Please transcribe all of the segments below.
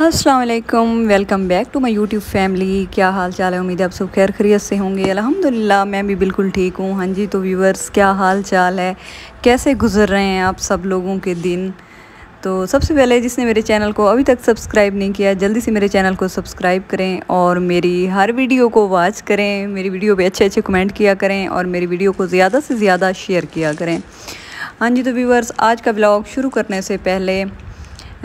Aslam welcome back to my YouTube family क्या हाल चाल है उम्मीद है आप सब खैर खरीत से होंगे अल्हम्दुलिल्लाह मैं भी बिल्कुल ठीक हूँ हाँ जी तो व्यूवर्स क्या हाल चाल है कैसे गुजर रहे हैं आप सब लोगों के दिन तो सबसे पहले जिसने मेरे चैनल को अभी तक सब्सक्राइब नहीं किया जल्दी से मेरे चैनल को सब्सक्राइब करें और मेरी हर वीडियो को वॉच करें मेरी वीडियो पर अच्छे अच्छे कमेंट किया करें और मेरी वीडियो को ज़्यादा से ज़्यादा शेयर किया करें हाँ जी तो व्यूवर्स आज का ब्लॉग शुरू करने से पहले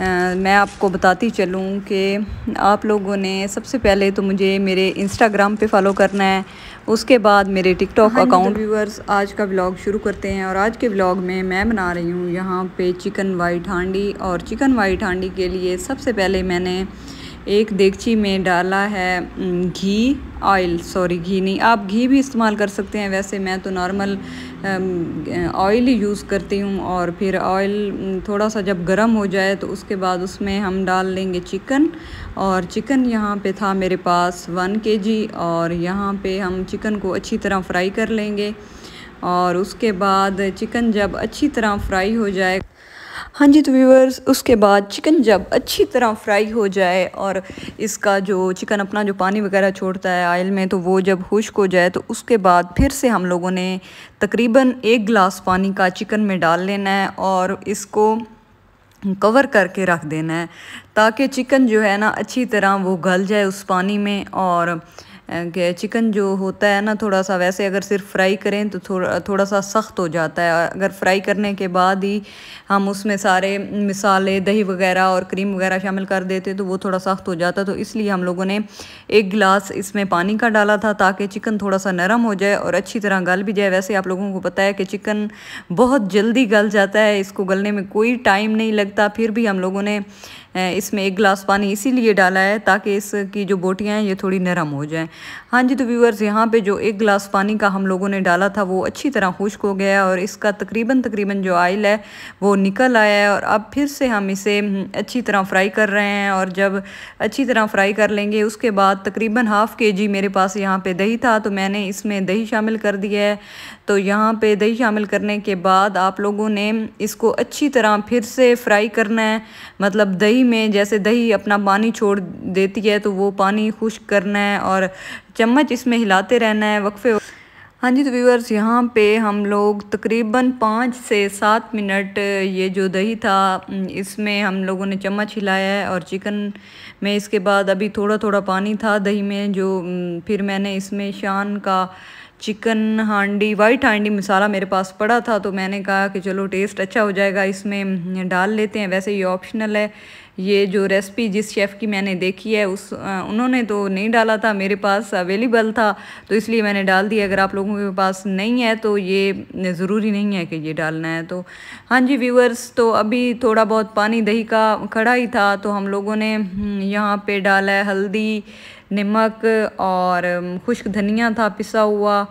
मैं आपको बताती चलूँ कि आप लोगों ने सबसे पहले तो मुझे मेरे इंस्टाग्राम पे फॉलो करना है उसके बाद मेरे टिकटॉक अकाउंट व्यूअर्स आज का ब्लॉग शुरू करते हैं और आज के ब्लॉग में मैं बना रही हूँ यहाँ पे चिकन वाइट हांडी और चिकन वाइट हांडी के लिए सबसे पहले मैंने एक देगची में डाला है घी ऑयल सॉरी घी नहीं आप घी भी इस्तेमाल कर सकते हैं वैसे मैं तो नॉर्मल ऑयल ही यूज़ करती हूँ और फिर ऑयल थोड़ा सा जब गर्म हो जाए तो उसके बाद उसमें हम डाल लेंगे चिकन और चिकन यहाँ पे था मेरे पास वन केजी और यहाँ पे हम चिकन को अच्छी तरह फ्राई कर लेंगे और उसके बाद चिकन जब अच्छी तरह फ्राई हो जाए हाँ जी तो व्यूवर्स उसके बाद चिकन जब अच्छी तरह फ्राई हो जाए और इसका जो चिकन अपना जो पानी वगैरह छोड़ता है आयल में तो वो जब खुश्क हो जाए तो उसके बाद फिर से हम लोगों ने तकरीबन एक गिलास पानी का चिकन में डाल लेना है और इसको कवर करके रख देना है ताकि चिकन जो है ना अच्छी तरह वो गल जाए उस पानी में और चिकन uh, जो होता है ना थोड़ा सा वैसे अगर सिर्फ फ्राई करें तो थोड़ा थोड़ा सा सख्त हो जाता है अगर फ्राई करने के बाद ही हम उसमें सारे मिसाले दही वगैरह और क्रीम वगैरह शामिल कर देते तो वो थोड़ा सख्त हो जाता तो इसलिए हम लोगों ने एक गिलास इसमें पानी का डाला था ताकि चिकन थोड़ा सा नरम हो जाए और अच्छी तरह गल भी जाए वैसे आप लोगों को पता है कि चिकन बहुत जल्दी गल जाता है इसको गलने में कोई टाइम नहीं लगता फिर भी हम लोगों ने uh, इसमें एक गिलास पानी इसीलिए डाला है ताकि इसकी जो बोटियाँ हैं ये थोड़ी नरम हो जाएँ हाँ जी तो व्यूअर्स यहाँ पे जो एक गिलास पानी का हम लोगों ने डाला था वो अच्छी तरह खुश्क हो गया और इसका तकरीबन तकरीबन जो आयल है वो निकल आया है और अब फिर से हम इसे हम्म, अच्छी तरह फ्राई कर रहे हैं और जब अच्छी तरह फ्राई कर लेंगे उसके बाद तकरीबन हाफ़ के जी मेरे पास यहाँ पे दही था तो मैंने इसमें दही शामिल कर दिया है तो यहाँ पर दही शामिल करने के बाद आप लोगों ने इसको अच्छी तरह फिर से फ्राई करना है मतलब दही में जैसे दही अपना पानी छोड़ देती है तो वो पानी खुश्क करना है और चम्मच इसमें हिलाते रहना है वक्फे हाँ जी तो व्यूअर्स यहाँ पे हम लोग तकरीबन पाँच से सात मिनट ये जो दही था इसमें हम लोगों ने चम्मच हिलाया है और चिकन में इसके बाद अभी थोड़ा थोड़ा पानी था दही में जो फिर मैंने इसमें शान का चिकन हांडी वाइट हांडी मसाला मेरे पास पड़ा था तो मैंने कहा कि चलो टेस्ट अच्छा हो जाएगा इसमें डाल लेते हैं वैसे ये ऑप्शनल है ये जो रेसिपी जिस शेफ़ की मैंने देखी है उस उन्होंने तो नहीं डाला था मेरे पास अवेलेबल था तो इसलिए मैंने डाल दिया अगर आप लोगों के पास नहीं है तो ये ज़रूरी नहीं है कि ये डालना है तो हाँ जी व्यूअर्स तो अभी थोड़ा बहुत पानी दही का खड़ा ही था तो हम लोगों ने हम्म, यहाँ पे डाला है हल्दी नमक और खुश्क धनिया था पिसा हुआ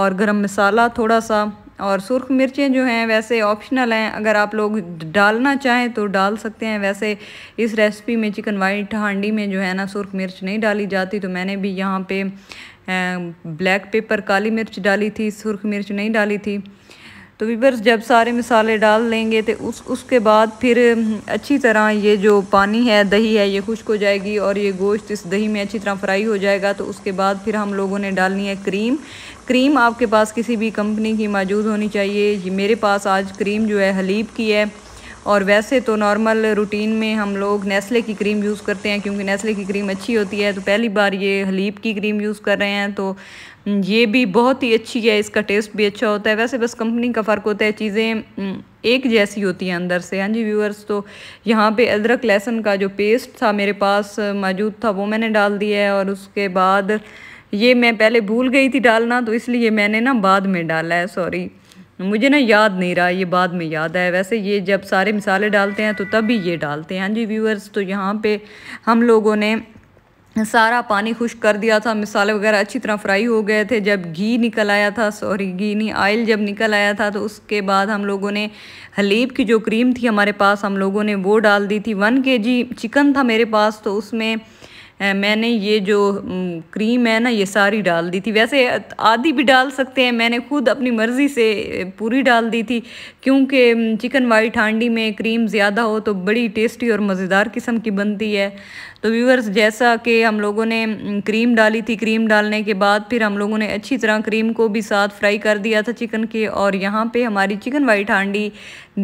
और गरम मसाला थोड़ा सा और सुरख मिर्चें जो हैं वैसे ऑप्शनल हैं अगर आप लोग डालना चाहें तो डाल सकते हैं वैसे इस रेसिपी में चिकन वाइट हांडी में जो है ना सुरख मिर्च नहीं डाली जाती तो मैंने भी यहाँ पे ब्लैक पेपर काली मिर्च डाली थी सुरख मिर्च नहीं डाली थी तो वीबर्स जब सारे मसाले डाल देंगे तो उस उसके बाद फिर अच्छी तरह ये जो पानी है दही है ये खुश्क हो जाएगी और ये गोश्त इस दही में अच्छी तरह फ्राई हो जाएगा तो उसके बाद फिर हम लोगों ने डालनी है क्रीम क्रीम आपके पास किसी भी कंपनी की मौजूद होनी चाहिए मेरे पास आज क्रीम जो है हलीब की है और वैसे तो नॉर्मल रूटीन में हम लोग नेस्ले की क्रीम यूज़ करते हैं क्योंकि नेस्ले की क्रीम अच्छी होती है तो पहली बार ये हलीब की क्रीम यूज़ कर रहे हैं तो ये भी बहुत ही अच्छी है इसका टेस्ट भी अच्छा होता है वैसे बस कंपनी का फ़र्क होता है चीज़ें एक जैसी होती हैं अंदर से हाँ जी व्यूअर्स तो यहाँ पे अदरक लहसुन का जो पेस्ट था मेरे पास मौजूद था वो मैंने डाल दिया है और उसके बाद ये मैं पहले भूल गई थी डालना तो इसलिए मैंने ना बाद में डाला है सॉरी मुझे ना याद नहीं रहा ये बाद में याद आया वैसे ये जब सारे मिसाले डालते हैं तो तभी ये डालते हैं हाँ जी व्यूअर्स तो यहाँ पे हम लोगों ने सारा पानी खुश्क कर दिया था मिसाले वगैरह अच्छी तरह फ्राई हो गए थे जब घी निकल आया था सॉरी घी नहीं ऑयल जब निकल आया था तो उसके बाद हम लोगों ने हलीब की जो क्रीम थी हमारे पास हम लोगों ने वो डाल दी थी वन के जी चिकन था मेरे पास तो उसमें मैंने ये जो क्रीम है ना ये सारी डाल दी थी वैसे आधी भी डाल सकते हैं मैंने खुद अपनी मर्ज़ी से पूरी डाल दी थी क्योंकि चिकन वाइट हांडी में क्रीम ज़्यादा हो तो बड़ी टेस्टी और मज़ेदार किस्म की बनती है तो व्यूवर्स जैसा कि हम लोगों ने क्रीम डाली थी क्रीम डालने के बाद फिर हम लोगों ने अच्छी तरह क्रीम को भी साथ फ्राई कर दिया था चिकन के और यहाँ पे हमारी चिकन वाइट हांडी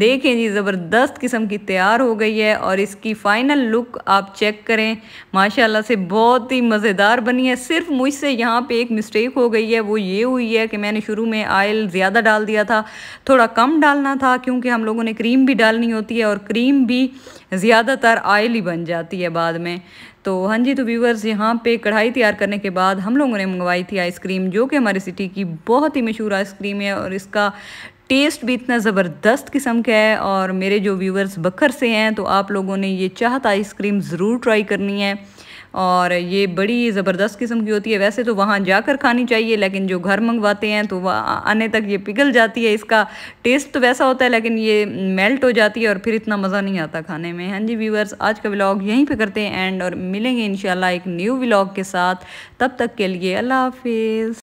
देखें जी ज़बरदस्त किस्म की तैयार हो गई है और इसकी फ़ाइनल लुक आप चेक करें माशाल्लाह से बहुत ही मज़ेदार बनी है सिर्फ मुझसे यहाँ पे एक मिस्टेक हो गई है वो ये हुई है कि मैंने शुरू में आयल ज़्यादा डाल दिया था थोड़ा कम डालना था क्योंकि हम लोगों ने क्रीम भी डालनी होती है और क्रीम भी ज़्यादातर आयल ही बन जाती है बाद में तो हाँ जी तो व्यूवर्स यहाँ पे कढ़ाई तैयार करने के बाद हम लोगों ने मंगवाई थी आइसक्रीम जो कि हमारी सिटी की बहुत ही मशहूर आइसक्रीम है और इसका टेस्ट भी इतना ज़बरदस्त किस्म का है और मेरे जो व्यूवर्स बखर से हैं तो आप लोगों ने ये चाहत आइसक्रीम ज़रूर ट्राई करनी है और ये बड़ी ज़बरदस्त किस्म की होती है वैसे तो वहाँ जाकर खानी चाहिए लेकिन जो घर मंगवाते हैं तो आने तक ये पिघल जाती है इसका टेस्ट तो वैसा होता है लेकिन ये मेल्ट हो जाती है और फिर इतना मज़ा नहीं आता खाने में हाँ जी व्यूवर्स आज का व्लॉग यहीं पर करते हैं एंड और मिलेंगे इन एक न्यू व्लाग के साथ तब तक के लिए अल्लाह हाफिज़